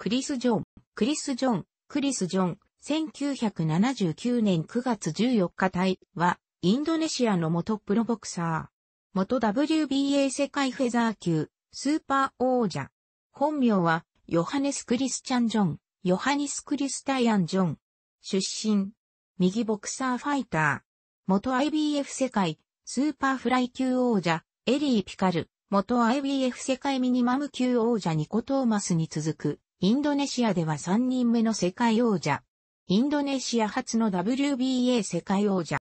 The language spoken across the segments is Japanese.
クリス・ジョン、クリス・ジョン、クリス・ジョン、1979年9月14日隊は、インドネシアの元プロボクサー。元 WBA 世界フェザー級、スーパー王者。本名は、ヨハネス・クリスチャン・ジョン、ヨハニス・クリスタイアン・ジョン。出身、右ボクサーファイター。元 IBF 世界、スーパーフライ級王者、エリー・ピカル。元 IBF 世界ミニマム級王者ニコ・トーマスに続く、インドネシアでは3人目の世界王者。インドネシア初の WBA 世界王者。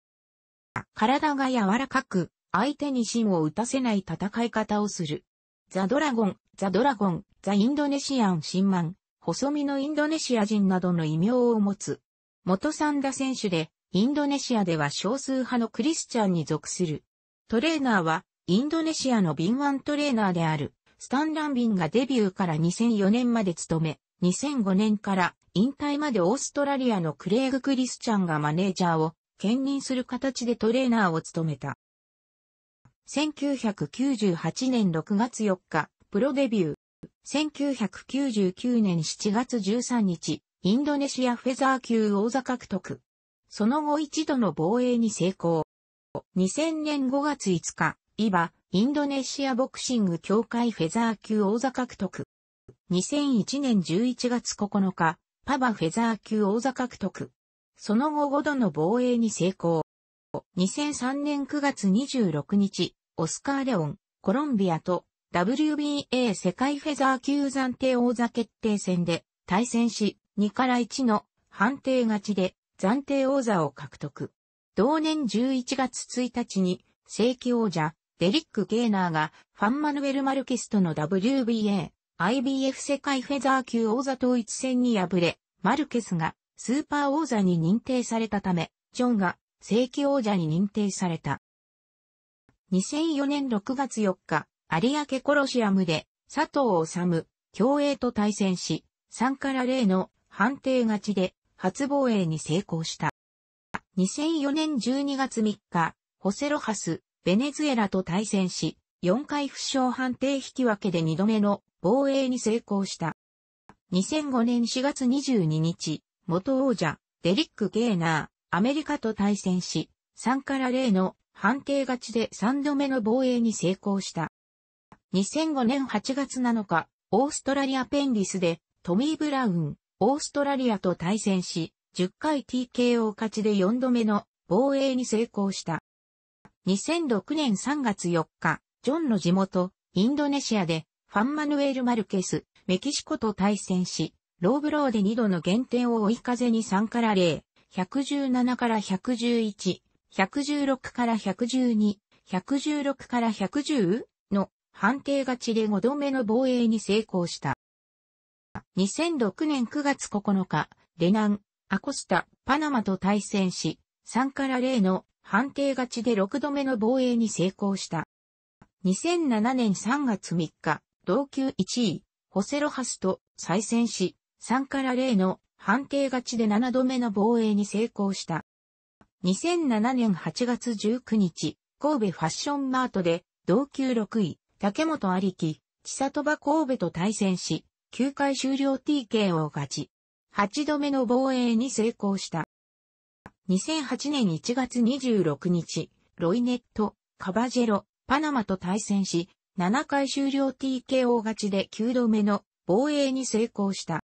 体が柔らかく、相手に芯を打たせない戦い方をする。ザ・ドラゴン、ザ・ドラゴン、ザ・インドネシアン・シンマン、細身のインドネシア人などの異名を持つ。元サンダ選手で、インドネシアでは少数派のクリスチャンに属する。トレーナーは、インドネシアの敏腕トレーナーである。スタン・ランビンがデビューから2004年まで務め、2005年から引退までオーストラリアのクレイグ・クリスチャンがマネージャーを兼任する形でトレーナーを務めた。1998年6月4日、プロデビュー。1999年7月13日、インドネシアフェザー級王座獲得。その後一度の防衛に成功。2000年5月5日、イバ、インドネシアボクシング協会フェザー級王座獲得。2001年11月9日、パバフェザー級王座獲得。その後5度の防衛に成功。2003年9月26日、オスカー・レオン、コロンビアと WBA 世界フェザー級暫定王座決定戦で対戦し、2から1の判定勝ちで暫定王座を獲得。同年11月1日に正規王者デリック・ゲーナーがファン・マヌエル・マルケスとの WBA、IBF 世界フェザー級王座統一戦に敗れ、マルケスがスーパー王座に認定されたため、ジョンが正規王者に認定された。2004年6月4日、有明コロシアムで佐藤治、競泳と対戦し、3から0の判定勝ちで初防衛に成功した。2004年12月3日、ホセロハス、ベネズエラと対戦し、4回負傷判定引き分けで2度目の防衛に成功した。2005年4月22日、元王者、デリック・ゲーナー、アメリカと対戦し、3から0の判定勝ちで3度目の防衛に成功した。2005年8月7日、オーストラリアペンリスでトミー・ブラウン、オーストラリアと対戦し、10回 TKO 勝ちで4度目の防衛に成功した。2006年3月4日、ジョンの地元、インドネシアで、ファンマヌエル・マルケス、メキシコと対戦し、ローブローで2度の減点を追い風に3から0、117から111、116から112、116から110の判定勝ちで5度目の防衛に成功した。2006年9月9日、レナン、アコスタ、パナマと対戦し、3から0の判定勝ちで6度目の防衛に成功した。2007年3月3日、同級1位、ホセロハスと再戦し、3から0の判定勝ちで7度目の防衛に成功した。2007年8月19日、神戸ファッションマートで、同級6位、竹本有き、千里場神戸と対戦し、9回終了 TK を勝ち、8度目の防衛に成功した。2008年1月26日、ロイネット、カバジェロ、パナマと対戦し、7回終了 TKO 勝ちで9度目の防衛に成功した。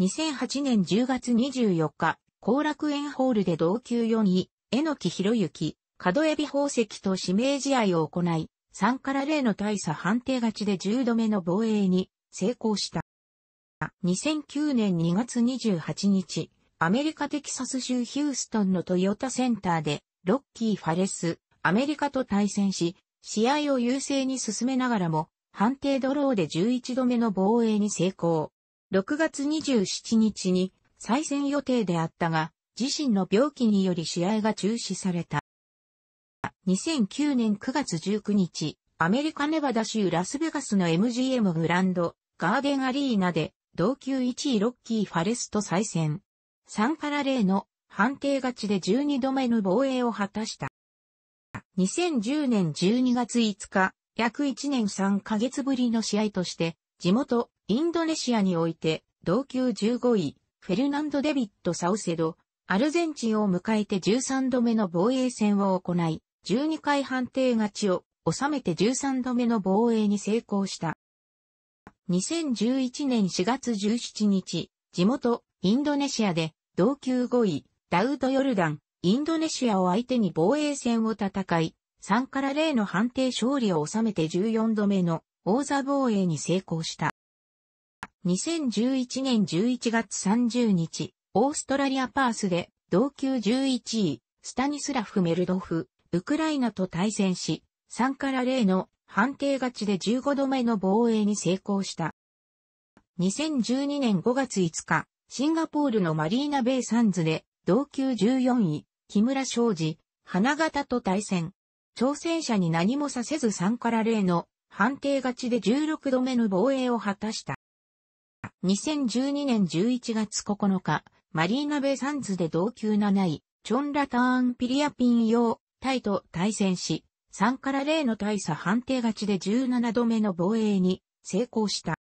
2008年10月24日、後楽園ホールで同級4位、榎木博之、角エビ宝石と指名試合を行い、3から0の大差判定勝ちで10度目の防衛に成功した。2009年2月28日、アメリカテキサス州ヒューストンのトヨタセンターで、ロッキー・ファレス、アメリカと対戦し、試合を優勢に進めながらも、判定ドローで11度目の防衛に成功。6月27日に再戦予定であったが、自身の病気により試合が中止された。2009年9月19日、アメリカネバダ州ラスベガスの MGM グランドガーデンアリーナで同級1位ロッキー・ファレスと再戦。3から0の判定勝ちで12度目の防衛を果たした。2010年12月5日、約1年3ヶ月ぶりの試合として、地元インドネシアにおいて、同級15位、フェルナンド・デビット・サウセド、アルゼンチンを迎えて13度目の防衛戦を行い、12回判定勝ちを収めて13度目の防衛に成功した。2011年4月17日、地元インドネシアで同級5位、ダウド・ヨルダン、インドネシアを相手に防衛戦を戦い、3から0の判定勝利を収めて14度目の王座防衛に成功した。2011年11月30日、オーストラリアパースで同級11位、スタニスラフ・メルドフ、ウクライナと対戦し、3から0の判定勝ちで15度目の防衛に成功した。2012年5月5日、シンガポールのマリーナ・ベイ・サンズで、同級14位、木村昌司、花形と対戦。挑戦者に何もさせず3から0の判定勝ちで16度目の防衛を果たした。2012年11月9日、マリーナ・ベイ・サンズで同級7位、チョンラターン・ピリアピン用、タイと対戦し、3から0の大差判定勝ちで17度目の防衛に成功した。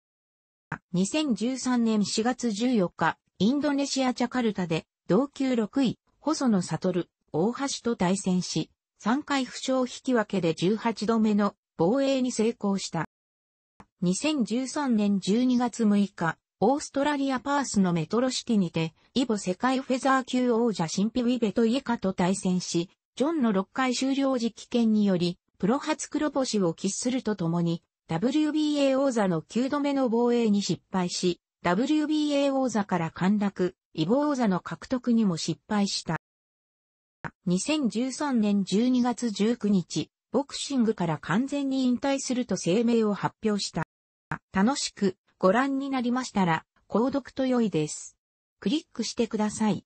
2013年4月14日、インドネシア・ジャカルタで、同級6位、細野悟、大橋と対戦し、3回負傷引き分けで18度目の防衛に成功した。2013年12月6日、オーストラリアパースのメトロシティにて、イボ世界フェザー級王者シンピウィベとイエカと対戦し、ジョンの6回終了時期権により、プロ初黒星を喫するとともに、WBA 王座の9度目の防衛に失敗し、WBA 王座から陥落、イボ王座の獲得にも失敗した。2013年12月19日、ボクシングから完全に引退すると声明を発表した。楽しくご覧になりましたら、購読と良いです。クリックしてください。